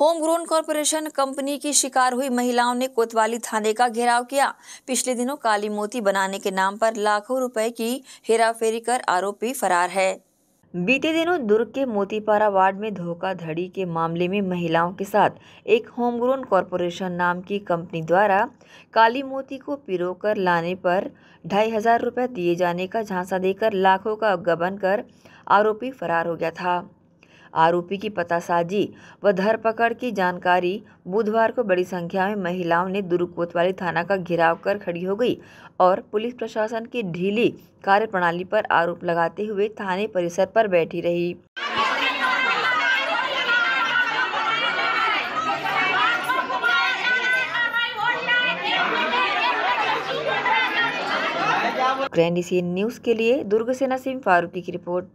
Home grown corporation company की शिकार हुई महिलाओं ने कोतवाली थाने का घेराव किया पिछले दिनों काली मोती बनाने के नाम पर लाखों रुपए की हेराफेरी कर आरोपी फरार है बीते दिनों दुर्ग के मोतीपारा वार्ड में धोखाधड़ी के मामले में महिलाओं के साथ एक होमग्रोन कॉरपोरेशन नाम की कंपनी द्वारा काली मोती को पिरो कर लाने पर ढाई हजार रुपये दिए जाने का झांसा देकर लाखों का गबन कर आरोपी फरार हो गया था आरोपी की पतासाजी व धरपकड़ की जानकारी बुधवार को बड़ी संख्या में महिलाओं ने दुर्ग कोतवाली थाना का घेराव कर खड़ी हो गई और पुलिस प्रशासन की ढीली कार्यप्रणाली पर आरोप लगाते हुए थाने परिसर पर बैठी रही हाँ। ग्रैंड न्यूज़ के लिए दुर्ग सेना सिंह फारूकी की रिपोर्ट